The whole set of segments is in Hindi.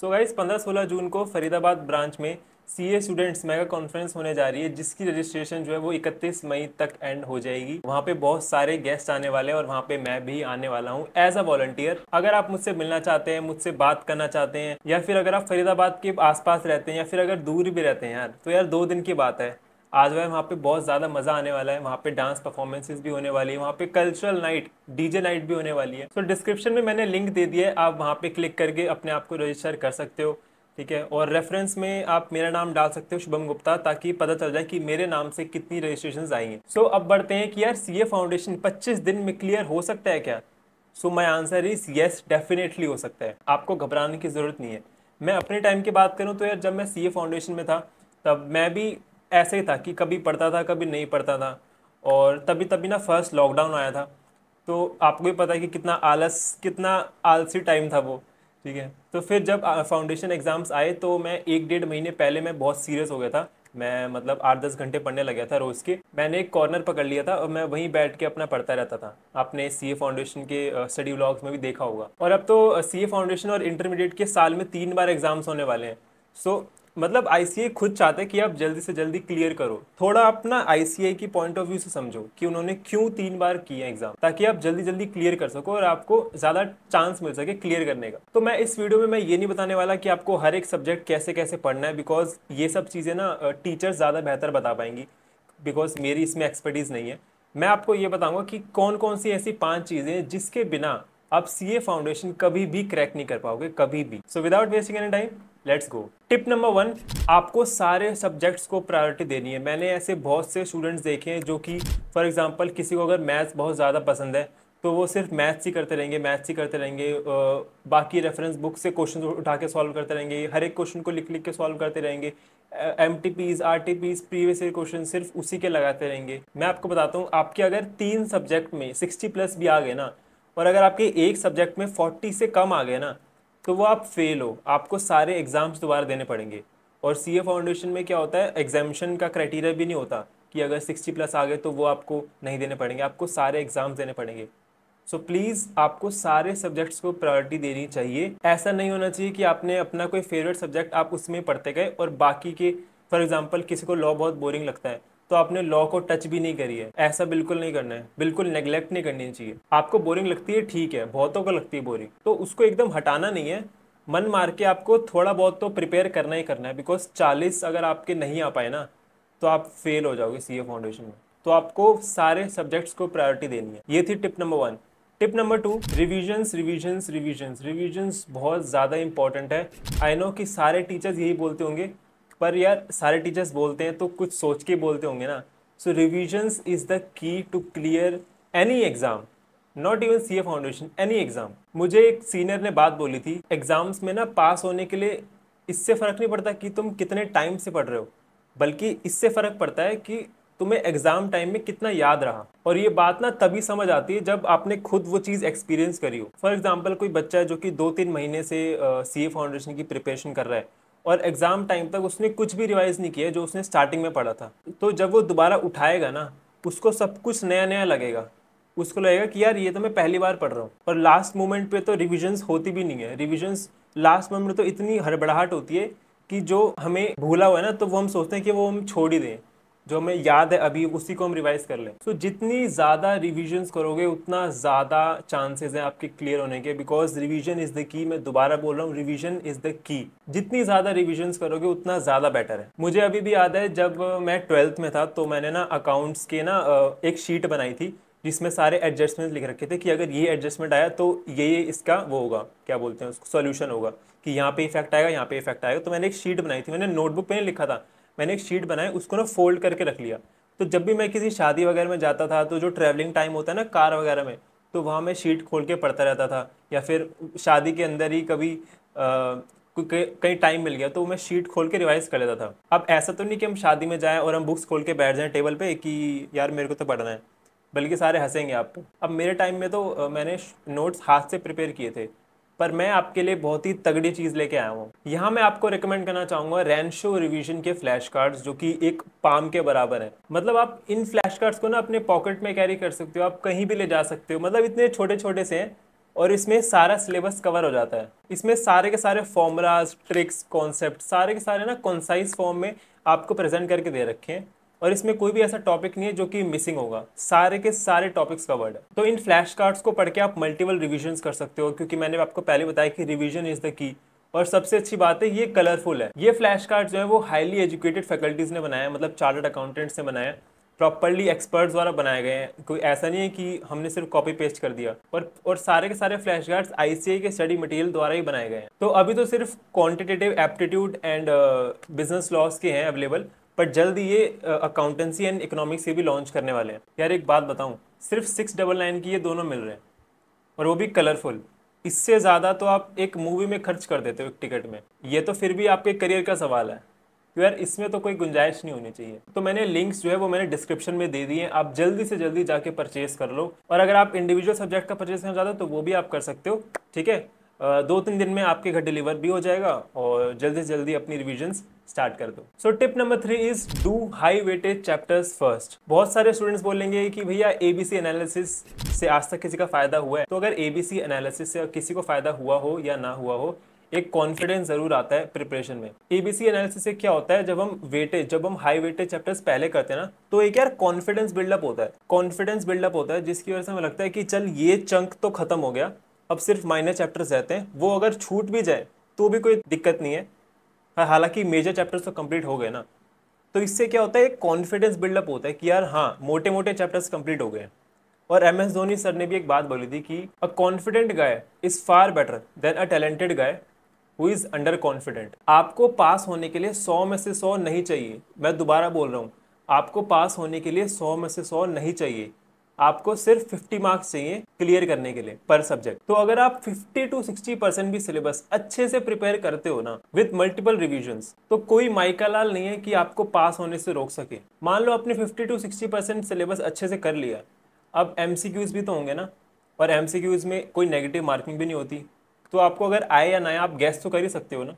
सो गाइस पंद्रह सोलह जून को फरीदाबाद ब्रांच में C A students mega conference होने जा रही है जिसकी रजिस्ट्रेशन जो है वो 31 मई तक एंड हो जाएगी वहाँ पे बहुत सारे गेस्ट आने वाले हैं और वहाँ पे मैं भी आने वाला हूँ एज अ वॉलंटियर अगर आप मुझसे मिलना चाहते हैं मुझसे बात करना चाहते हैं या फिर अगर आप फरीदाबाद के आसपास रहते हैं या फिर अगर दूर भी रहते हैं यार तो यार दो दिन की बात है आज वह वहाँ पे बहुत ज़्यादा मज़ा आने वाला है वहाँ पे डांस परफॉर्मेंसेज भी होने वाली है वहाँ पे कल्चरल नाइट डीजे नाइट भी होने वाली है सो so, डिस्क्रिप्शन में मैंने लिंक दे दिया है आप वहाँ पे क्लिक करके अपने आप को रजिस्टर कर सकते हो ठीक है और रेफरेंस में आप मेरा नाम डाल सकते हो शुभम गुप्ता ताकि पता चल जाए कि मेरे नाम से कितनी रजिस्ट्रेशन आई हैं सो so, अब बढ़ते हैं कि यार सी फाउंडेशन पच्चीस दिन में क्लियर हो सकता है क्या so my answer is yes definitely हो सकता है आपको घबराने की ज़रूरत नहीं है मैं अपने टाइम की बात करूँ तो यार जब मैं सी फाउंडेशन में था तब मैं भी ऐसे ही था कि कभी पढ़ता था कभी नहीं पढ़ता था और तभी तभी ना फर्स्ट लॉकडाउन आया था तो आपको भी पता है कि कितना आलस कितना आलसी टाइम था वो ठीक है तो फिर जब फाउंडेशन एग्ज़ाम्स आए तो मैं एक डेढ़ महीने पहले मैं बहुत सीरियस हो गया था मैं मतलब आठ दस घंटे पढ़ने लग गया था रोज़ के मैंने एक कॉर्नर पकड़ लिया था और मैं वहीं बैठ के अपना पढ़ता रहता था आपने सी ए फाउंडेशन के स्टडी व्लॉग्स में भी देखा होगा और अब तो सी ए फाउंडेशन और इंटरमीडिएट के साल में तीन बार एग्ज़ाम्स होने वाले हैं सो मतलब आई खुद चाहते हैं कि आप जल्दी से जल्दी क्लियर करो थोड़ा अपना आई की पॉइंट ऑफ व्यू से समझो कि उन्होंने क्यों तीन बार किए एग्जाम ताकि आप जल्दी जल्दी क्लियर कर सको और आपको ज्यादा चांस मिल सके क्लियर करने का तो मैं इस वीडियो में मैं ये नहीं बताने वाला कि आपको हर एक सब्जेक्ट कैसे कैसे पढ़ना है बिकॉज ये सब चीज़ें ना टीचर्स ज़्यादा बेहतर बता पाएंगी बिकॉज मेरी इसमें एक्सपर्टीज़ नहीं है मैं आपको ये बताऊंगा कि कौन कौन सी ऐसी पांच चीज़ें जिसके बिना आप सी ए फाउंडेशन कभी भी क्रैक नहीं कर पाओगे कभी भी so without wasting any time let's go tip number one आपको सारे सब्जेक्ट्स को प्रायोरिटी देनी है मैंने ऐसे बहुत से स्टूडेंट्स देखे हैं जो कि फॉर एग्जांपल किसी को अगर मैथ्स बहुत ज़्यादा पसंद है तो वो सिर्फ मैथ्स ही करते रहेंगे मैथ्स ही करते रहेंगे बाकी रेफरेंस बुक से क्वेश्चन उठा के सॉल्व करते रहेंगे हर एक क्वेश्चन को लिख लिख के सॉल्व करते रहेंगे M T Ps R T Ps previous year question सिर्फ उसी के लगाते रहेंगे मैं आपको बताता हूँ आपके अगर तीन सब्जेक्ट में सिक्सटी प्लस भी आ गए ना और अगर आपके एक सब्जेक्ट में फोर्टी से कम आ गए ना तो वो आप फेल हो आपको सारे एग्ज़ाम्स दोबारा देने पड़ेंगे और सी ए फाउंडेशन में क्या होता है एग्जामिशन का क्राइटेरिया भी नहीं होता कि अगर सिक्सटी प्लस आ गए तो वो आपको नहीं देने पड़ेंगे आपको सारे एग्ज़ाम्स देने पड़ेंगे सो so, प्लीज़ आपको सारे सब्जेक्ट्स को प्रायोरिटी देनी चाहिए ऐसा नहीं होना चाहिए कि आपने अपना कोई फेवरेट सब्जेक्ट आप उसमें पढ़ते गए और बाकी के फॉर एग्जाम्पल किसी को लॉ बहुत बोरिंग लगता है तो आपने लॉ को टच भी नहीं करी है ऐसा बिल्कुल नहीं करना है बिल्कुल नेग्लेक्ट नहीं करनी चाहिए आपको बोरिंग लगती है ठीक है बहुतों को लगती है बोरिंग तो उसको एकदम हटाना नहीं है मन मार के आपको थोड़ा बहुत तो प्रिपेयर करना ही करना है बिकॉज चालीस अगर आपके नहीं आ पाए ना तो आप फेल हो जाओगे सी फाउंडेशन में तो आपको सारे सब्जेक्ट्स को प्रायोरिटी देनी है ये थी tip number one tip number two revisions revisions revisions revisions बहुत ज़्यादा इंपॉर्टेंट है आई नो कि सारे टीचर्स यही बोलते होंगे पर यार सारे टीचर्स बोलते हैं तो कुछ सोच के बोलते होंगे ना so revisions is the key to clear any exam not even C A foundation any exam मुझे एक सीनियर ने बात बोली थी एग्ज़ाम्स में ना पास होने के लिए इससे फ़र्क नहीं पड़ता कि तुम कितने टाइम से पढ़ रहे हो बल्कि इससे फ़र्क पड़ता है कि तुम्हें एग्ज़ाम टाइम में कितना याद रहा और ये बात ना तभी समझ आती है जब आपने खुद वो चीज़ एक्सपीरियंस करी हो फॉर एग्ज़ाम्पल कोई बच्चा है जो कि दो तीन महीने से सी ए फाउंडेशन की प्रिपरेशन कर रहा है और एग्ज़ाम टाइम तक उसने कुछ भी रिवाइज़ नहीं किया जो उसने स्टार्टिंग में पढ़ा था तो जब वो दोबारा उठाएगा ना उसको सब कुछ नया नया लगेगा उसको लगेगा कि यार ये तो मैं पहली बार पढ़ रहा हूँ और लास्ट मोमेंट पे तो रिविजन्स होती भी नहीं है रिविजन्स लास्ट मोमेंट में तो इतनी हड़बड़ाहट होती है कि जो हमें भूला हुआ है ना तो वो हम सोचते हैं कि वो हम छोड़ ही दें जो हमें याद है अभी उसी को हम रिवाइज कर लें सो so, जितनी ज़्यादा रिविजन करोगे उतना ज़्यादा चांसेस हैं आपके क्लियर होने के बिकॉज रिविजन इज़ द की मैं दोबारा बोल रहा हूँ रिविजन इज़ द की जितनी ज़्यादा रिविजन करोगे उतना ज़्यादा बेटर है मुझे अभी भी याद है जब मैं ट्वेल्थ में था तो मैंने ना अकाउंट्स के ना एक शीट बनाई थी जिसमें सारे एडजस्टमेंट लिख रखे थे कि अगर ये एडजस्टमेंट आया तो ये ये इसका वो होगा क्या बोलते हैं उसको सोल्यूशन होगा कि यहाँ पे इफेक्ट आएगा यहाँ पे इफेक्ट आएगा तो मैंने एक शीट बनाई थी मैंने नोटबुक पे नहीं लिखा था मैंने एक शीट बनाई उसको ना फोल्ड करके रख लिया तो जब भी मैं किसी शादी वगैरह में जाता था तो जो ट्रैवलिंग टाइम होता है ना कार वगैरह में तो वहाँ मैं शीट खोल के पढ़ता रहता था या फिर शादी के अंदर ही कभी कहीं टाइम मिल गया तो मैं शीट खोल के रिवाइज कर लेता था अब ऐसा तो नहीं कि हम शादी में जाएँ और हम बुक्स खोल के बैठ जाएँ टेबल पर कि यार मेरे को तो पढ़ना है बल्कि सारे हंसेंगे आप अब मेरे टाइम में तो मैंने नोट्स हाथ से प्रिपेयर किए थे पर मैं आपके लिए बहुत ही तगड़ी चीज़ लेके आया हूँ यहाँ मैं आपको रिकमेंड करना चाहूँगा रैनशो रिविजन के फ्लैश कार्ड्स जो कि एक पाम के बराबर है मतलब आप इन फ्लैश कार्ड्स को ना अपने पॉकेट में कैरी कर सकते हो आप कहीं भी ले जा सकते हो मतलब इतने छोटे छोटे से हैं और इसमें सारा सिलेबस कवर हो जाता है इसमें सारे के सारे फॉर्मूलाज ट्रिक्स कॉन्सेप्ट सारे के सारे ना कॉन्साइज फॉर्म में आपको प्रेजेंट करके दे रखे हैं और इसमें कोई भी ऐसा टॉपिक नहीं है जो कि मिसिंग होगा सारे के सारे टॉपिक्स कवर्ड है तो इन फ्लैश कार्ड्स को पढ़ के आप मल्टीपल रिविजन कर सकते हो क्योंकि मैंने आपको पहले बताया कि रिविजन इज द की और सबसे अच्छी बात है ये कलरफुल है ये फ्लैश कार्ड जो है वो हाईली एजुकेटेड फैकल्टीज़ ने बनाया मतलब चार्टर्ड अकाउंटेंट्स ने बनाया प्रॉपरली एक्सपर्ट्स द्वारा बनाए गए हैं कोई ऐसा नहीं है कि हमने सिर्फ कॉपी पेस्ट कर दिया और और सारे के सारे फ्लैश कार्ड्स आई के स्टडी मटेरियल द्वारा ही बनाए गए हैं तो अभी तो सिर्फ quantitative aptitude and business laws के हैं अवेलेबल बट जल्द ये अकाउंटेंसी एंड इकोनॉमिक्स ये भी लॉन्च करने वाले हैं यार एक बात बताऊँ सिर्फ सिक्स डबल नाइन की ये दोनों मिल रहे हैं और वो भी कलरफुल इससे ज़्यादा तो आप एक मूवी में खर्च कर देते हो एक टिकट में ये तो फिर भी आपके करियर का सवाल है तो यार इसमें तो कोई गुंजाइश नहीं होनी चाहिए तो मैंने लिंक्स जो है वो मैंने डिस्क्रिप्शन में दे दिए आप जल्दी से जल्दी जाके परचेज कर लो और अगर आप इंडिविजुअल सब्जेक्ट का परचेज करना चाहते हो तो वो भी आप कर सकते हो ठीक है दो तीन दिन में आपके घर डिलीवर भी हो जाएगा और जल्दी से जल्दी अपनी रिविजन्स स्टार्ट कर दो so tip number three is do high weightage chapters first बहुत सारे स्टूडेंट्स बोलेंगे कि भैया एबीसी एनालिसिस से आज तक किसी का फायदा हुआ है तो अगर एबीसी एनालिसिस से किसी को फायदा हुआ हो या ना हुआ हो एक कॉन्फिडेंस जरूर आता है प्रिपरेशन में एबीसी एनालिसिस से क्या होता है जब हम वेटेज जब हम हाई वेटेज चैप्टर्स पहले करते हैं ना तो एक यार कॉन्फिडेंस बिल्डअप होता है कॉन्फिडेंस बिल्डअप होता है जिसकी वजह से हमें लगता है कि चल ये चंक तो खत्म हो गया अब सिर्फ माइनर चैप्टर्स रहते हैं वो अगर छूट भी जाए तो भी कोई दिक्कत नहीं है हाँ, हालांकि मेजर चैप्टर्स तो कंप्लीट हो गए ना तो इससे क्या होता है एक कॉन्फिडेंस बिल्डअप होता है कि यार हाँ मोटे मोटे चैप्टर्स कंप्लीट हो गए और एम एस धोनी सर ने भी एक बात बोली थी कि a confident guy is far better than a talented guy who is under confident आपको पास होने के लिए सौ में से सौ नहीं चाहिए मैं दोबारा बोल रहा हूँ आपको पास होने के लिए सौ में से सौ नहीं चाहिए आपको सिर्फ 50 मार्क्स चाहिए क्लियर करने के लिए पर सब्जेक्ट तो अगर आप 50 टू 60 परसेंट भी सिलेबस अच्छे से प्रिपेयर करते हो ना विद मल्टीपल रिविजन तो कोई माइका लाल नहीं है कि आपको पास होने से रोक सके मान लो आपने 50 टू 60 परसेंट सिलेबस अच्छे से कर लिया अब एम भी तो होंगे ना और एम में कोई नेगेटिव मार्किंग भी नहीं होती तो आपको अगर आए या ना आए आप गैस तो कर ही सकते हो ना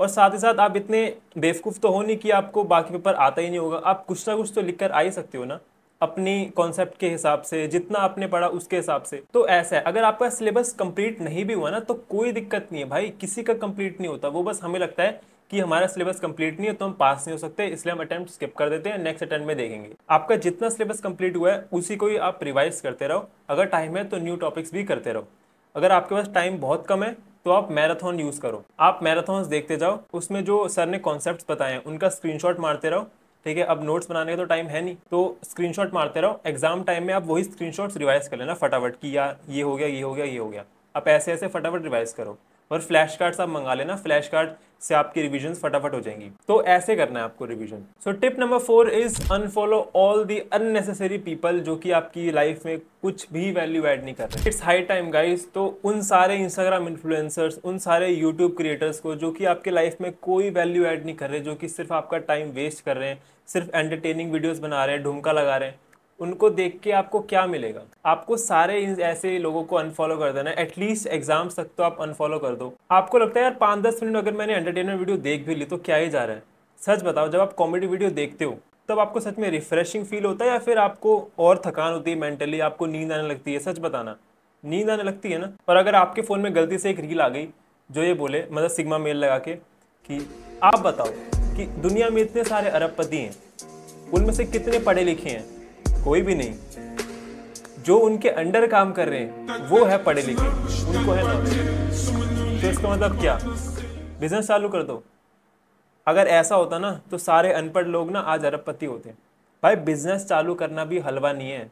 और साथ ही साथ आप इतने बेवकूफ़ तो हो नहीं कि आपको बाकी पेपर आता ही नहीं होगा आप कुछ ना कुछ तो लिख कर आ ही सकते हो ना अपनी कॉन्सेप्ट के हिसाब से जितना आपने पढ़ा उसके हिसाब से तो ऐसा है अगर आपका सिलेबस कंप्लीट नहीं भी हुआ ना तो कोई दिक्कत नहीं है भाई किसी का कंप्लीट नहीं होता वो बस हमें लगता है कि हमारा सिलेबस कंप्लीट नहीं है तो हम पास नहीं हो सकते इसलिए हम अटेम्प्ट स्किप कर देते हैं नेक्स्ट अटेम्प्ट में देखेंगे आपका जितना सिलेबस कंप्लीट हुआ है उसी को ही आप रिवाइज करते रहो अगर टाइम है तो न्यू टॉपिक्स भी करते रहो अगर आपके पास टाइम बहुत कम है तो आप मैराथन यूज़ करो आप मैराथन देखते जाओ उसमें जो सर ने कॉन्सेप्ट बताए हैं उनका स्क्रीनशॉट मारते रहो ठीक है अब नोट्स बनाने का तो टाइम है नहीं तो स्क्रीनशॉट मारते रहो एग्जाम टाइम में आप वही स्क्रीनशॉट्स रिवाइज कर लेना फटाफट कि यार ये हो गया ये हो गया ये हो गया आप ऐसे ऐसे फटाफट रिवाइज करो और फ्लैश कार्ड्स आप मंगा लेना फ्लैश कार्ड से आपकी रिविजन फटाफट हो जाएंगी तो ऐसे करना है आपको revision so tip number four is unfollow all the unnecessary people जो कि आपकी लाइफ में कुछ भी वैल्यू एड नहीं कर रहे इट्स हाई टाइम गाइज तो उन सारे इंस्टाग्राम इन्फ्लुएंसर्स उन सारे यूट्यूब क्रिएटर्स को जो कि आपके लाइफ में कोई वैल्यू एड नहीं कर रहे जो कि सिर्फ आपका टाइम वेस्ट कर रहे हैं सिर्फ एंटरटेनिंग वीडियोज बना रहे हैं ढुमका लगा रहे हैं उनको देख के आपको क्या मिलेगा आपको सारे ऐसे लोगों को अनफॉलो कर देना है एटलीस्ट एग्जाम्स तक तो आप अनफॉलो कर दो आपको लगता है यार पाँच दस मिनट अगर मैंने एंटरटेनमेंट वीडियो देख भी ली तो क्या ही जा रहा है सच बताओ जब आप कॉमेडी वीडियो देखते हो तब आपको सच में रिफ्रेशिंग फील होता है या फिर आपको और थकान होती है मेंटली आपको नींद आने लगती है सच बताना नींद आने लगती है ना और अगर आपके फ़ोन में गलती से एक रील आ गई जो ये बोले मतलब सिग्मा मेल लगा के कि आप बताओ कि दुनिया में इतने सारे अरबपति हैं उनमें से कितने पढ़े लिखे हैं कोई भी नहीं जो उनके अंडर काम कर रहे हैं वो है पढ़े लिखे उनको है नॉलेज तो इसका मतलब क्या बिजनेस चालू कर दो अगर ऐसा होता ना तो सारे अनपढ़ लोग ना आज अरबपति होते भाई बिजनेस चालू करना भी हलवा नहीं है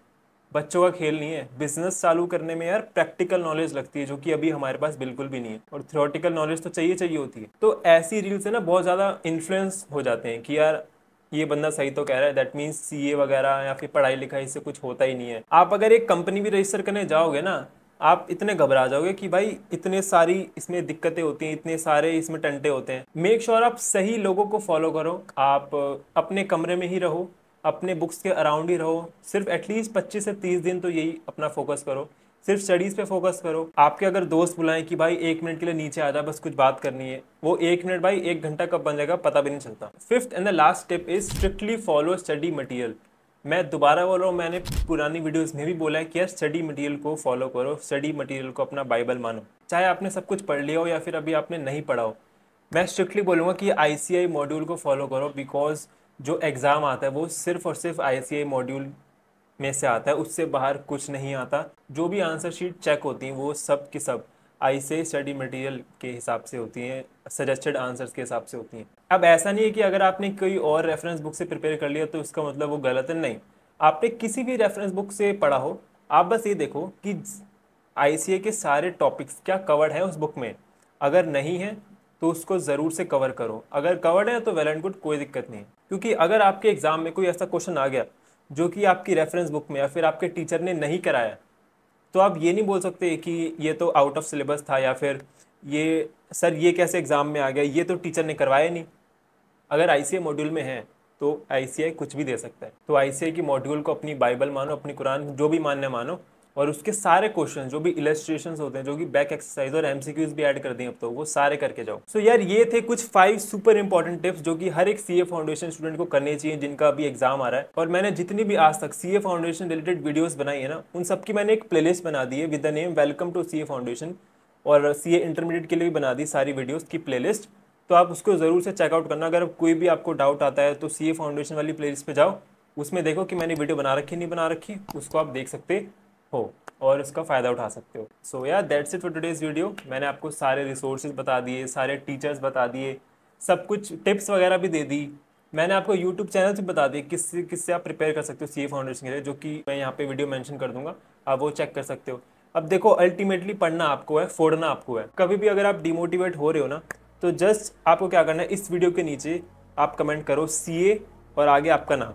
बच्चों का खेल नहीं है बिजनेस चालू करने में यार प्रैक्टिकल नॉलेज लगती है जो कि अभी हमारे पास बिल्कुल भी नहीं है और थ्योरेटिकल नॉलेज तो चाहिए चाहिए होती है तो ऐसी रील से ना बहुत ज़्यादा इन्फ्लुएंस हो जाते हैं कि यार ये बंदा सही तो कह रहा है दैट मीन्स सी ए वगैरह या फिर पढ़ाई लिखाई से कुछ होता ही नहीं है आप अगर एक कंपनी भी रजिस्टर करने जाओगे ना आप इतने घबरा जाओगे कि भाई इतने सारी इसमें दिक्कतें होती हैं इतने सारे इसमें टंटे होते हैं मेक श्योर sure आप सही लोगों को फॉलो करो आप अपने कमरे में ही रहो अपने बुक्स के अराउंड ही रहो सिर्फ एटलीस्ट 25 से 30 दिन तो यही अपना फोकस करो सिर्फ स्टडीज़ पे फोकस करो आपके अगर दोस्त बुलाएं कि भाई एक मिनट के लिए नीचे आ जाए बस कुछ बात करनी है वो एक मिनट भाई एक घंटा कब बन जाएगा पता भी नहीं चलता fifth and the last step is strictly follow study material मैं दोबारा बोल रहा हूँ मैंने पुरानी वीडियोस में भी बोला है कि यार स्टडी मटेरियल को फॉलो करो स्टडी मटेरियल को अपना बाइबल मानो चाहे आपने सब कुछ पढ़ लिया हो या फिर अभी आपने नहीं पढ़ा हो मैं स्ट्रिक्टली बोलूँगा कि आई मॉड्यूल को फॉलो करो बिकॉज जो एग्ज़ाम आता है वो सिर्फ और सिर्फ आई मॉड्यूल में से आता है उससे बाहर कुछ नहीं आता जो भी आंसर शीट चेक होती हैं वो सब के सब आई से स्टडी मटेरियल के हिसाब से होती हैं सजेस्टेड आंसर्स के हिसाब से होती हैं अब ऐसा नहीं है कि अगर आपने कोई और रेफरेंस बुक से प्रिपेयर कर लिया तो इसका मतलब वो गलत है नहीं आपने किसी भी रेफरेंस बुक से पढ़ा हो आप बस ये देखो कि आई के सारे टॉपिक्स क्या कवर्ड हैं उस बुक में अगर नहीं है तो उसको ज़रूर से कवर करो अगर कवर्ड है तो वेल एंड गुड कोई दिक्कत नहीं क्योंकि अगर आपके एग्ज़ाम में कोई ऐसा क्वेश्चन आ गया जो कि आपकी रेफरेंस बुक में या फिर आपके टीचर ने नहीं कराया तो आप ये नहीं बोल सकते कि ये तो आउट ऑफ सिलेबस था या फिर ये सर ये कैसे एग्ज़ाम में आ गया ये तो टीचर ने करवाया नहीं अगर आई मॉड्यूल में है तो आई कुछ भी दे सकता है तो आई की मॉड्यूल को अपनी बाइबल मानो अपनी कुरान जो भी मानना मानो और उसके सारे क्वेश्चन जो भी इलेस्ट्रेशन होते हैं जो कि बैक एक्सरसाइज और एमसीक्यूज भी ऐड कर दिए अब तो वो सारे करके जाओ सो so यार ये थे कुछ फाइव सुपर इंपॉर्टेंट टिप्स जो कि हर एक सीए फाउंडेशन स्टूडेंट को करने चाहिए जिनका अभी एग्जाम आ रहा है और मैंने जितनी भी आज तक सीए फाउंडेशन रिलेटेड वीडियोज़ बनाई है ना उन सबकी मैंने एक प्ले बना दी है with the name welcome to C foundation और सी इंटरमीडिएट के लिए भी बना दी सारी वीडियोज़ की प्ले तो आप उसको ज़रूर से चेकआउट करना अगर कोई भी आपको डाउट आता है तो सी फाउंडेशन वाली प्लेलिस्ट लिस्ट जाओ उसमें देखो कि मैंने वीडियो बना रखी नहीं बना रखी उसको आप देख सकते हो और इसका फ़ायदा उठा सकते हो सो या that's it for today's video मैंने आपको सारे रिसोर्सेज बता दिए सारे टीचर्स बता दिए सब कुछ टिप्स वगैरह भी दे दी मैंने आपको यूट्यूब चैनल से बता दिए किस किससे आप प्रिपेयर कर सकते हो सी फाउंडेशन के लिए जो कि मैं यहाँ पे वीडियो मेंशन कर दूंगा आप वो चेक कर सकते हो अब देखो अल्टीमेटली पढ़ना आपको है फोड़ना आपको है कभी भी अगर आप डिमोटिवेट हो रहे हो ना तो जस्ट आपको क्या करना है इस वीडियो के नीचे आप कमेंट करो सी और आगे आपका नाम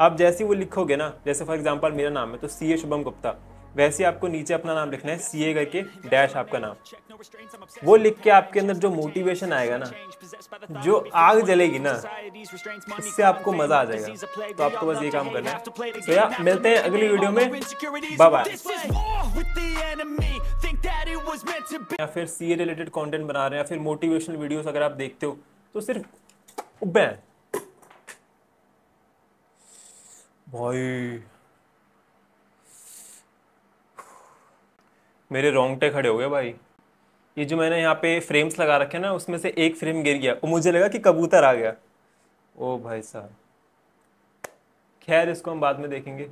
आप जैसे वो लिखोगे ना जैसे फॉर एग्जाम्पल मेरा नाम है तो सी ए शुभम गुप्ता वैसे आपको नीचे अपना नाम लिखना है सी ए करके डैश आपका नाम वो लिख के आपके अंदर जो मोटिवेशन आएगा ना जो आग जलेगी ना इससे आपको मजा आ जाएगा तो आपको बस ये काम करना है तो या मिलते हैं अगली वीडियो में बाय या फिर सी ए रिलेटेड कंटेंट बना रहे हैं या फिर मोटिवेशनल वीडियोस अगर आप देखते हो तो सिर्फ उबे भाई मेरे रोंगटे खड़े हो गए भाई ये जो मैंने यहाँ पे फ्रेम्स लगा रखे ना उसमें से एक फ्रेम गिर गया और मुझे लगा कि कबूतर आ गया ओ भाई साहब खैर इसको हम बाद में देखेंगे